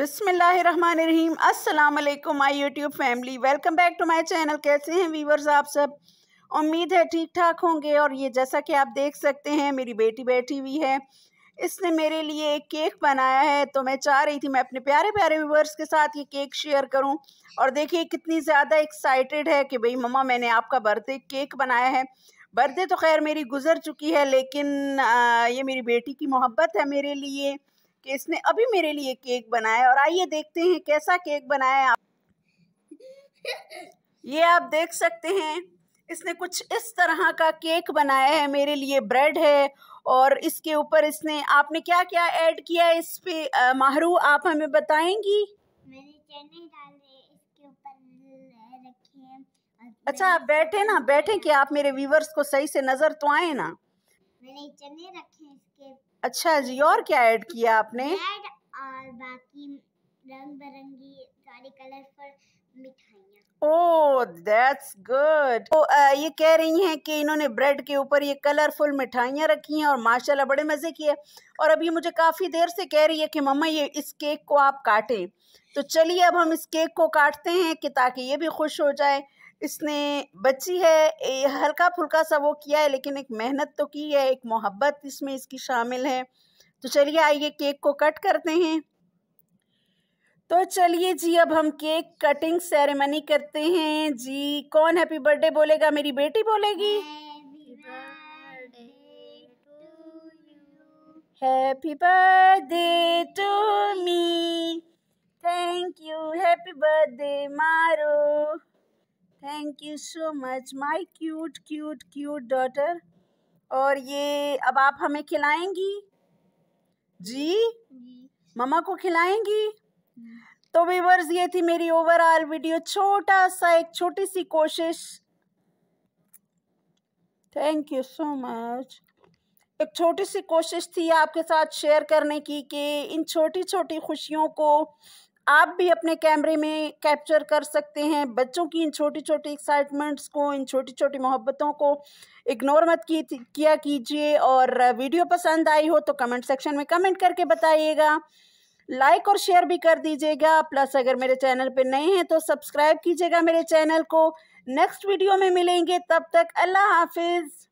अस्सलाम वालेकुम my YouTube family welcome back to my channel कैसे हैं वीवर्स आप सब उम्मीद है ठीक ठाक होंगे और ये जैसा कि आप देख सकते हैं मेरी बेटी बैठी हुई है इसने मेरे लिए एक केक बनाया है तो मैं चाह रही थी मैं अपने प्यारे प्यारे व्यूवर्स के साथ ये केक शेयर करूं और देखिए कितनी ज़्यादा एक्साइटेड है कि भाई मम्मा मैंने आपका बर्थडे केक बनाया है बर्थडे तो खैर मेरी गुजर चुकी है लेकिन आ, ये मेरी बेटी की मोहब्बत है मेरे लिए कि इसने अभी मेरे लिए केक बनाया और आइए देखते हैं कैसा केक बनाया आप ये आप देख सकते हैं इसने कुछ इस तरह का केक बनाया है मेरे लिए ब्रेड है और इसके ऊपर इसने आपने क्या क्या ऐड किया है इस पे माहरू आप हमें बताएंगी अच्छा आप बैठे ना बैठे कि आप मेरे व्यूवर्स को सही से नजर तो आए ना मैंने चने रखे इसके अच्छा जी और क्या ऐड किया आपने रेड और बाकी रंग बिरंगी सारी कलरफुल ओ दैट्स गुड तो ये कह रही हैं कि इन्होंने ब्रेड के ऊपर ये कलरफुल मिठाइयाँ रखी हैं और माशाल्लाह बड़े मज़े किए और अभी मुझे काफ़ी देर से कह रही है कि मम्मा ये इस केक को आप काटें तो चलिए अब हम इस केक को काटते हैं कि ताकि ये भी खुश हो जाए इसने बची है हल्का फुल्का सा वो किया है लेकिन एक मेहनत तो की है एक मोहब्बत इसमें इसकी शामिल है तो चलिए आइए केक को कट करते हैं तो चलिए जी अब हम केक कटिंग सेरेमनी करते हैं जी कौन हैप्पी बर्थडे बोलेगा मेरी बेटी बोलेगी happy birthday to me thank you happy birthday मारो thank you so much my cute cute cute daughter और ये अब आप हमें खिलाएंगी जी ममा को खिलाएंगी तो वीवर्स ये थी मेरी ओवरऑल वीडियो छोटा सा एक छोटी सी कोशिश थैंक यू सो मच एक छोटी सी कोशिश थी आपके साथ शेयर करने की कि इन छोटी छोटी खुशियों को आप भी अपने कैमरे में कैप्चर कर सकते हैं बच्चों की इन छोटी छोटी एक्साइटमेंट्स को इन छोटी छोटी मोहब्बतों को इग्नोर मत की किया कीजिए और वीडियो पसंद आई हो तो कमेंट सेक्शन में कमेंट करके बताइएगा लाइक और शेयर भी कर दीजिएगा प्लस अगर मेरे चैनल पे नए हैं तो सब्सक्राइब कीजिएगा मेरे चैनल को नेक्स्ट वीडियो में मिलेंगे तब तक अल्लाह हाफिज़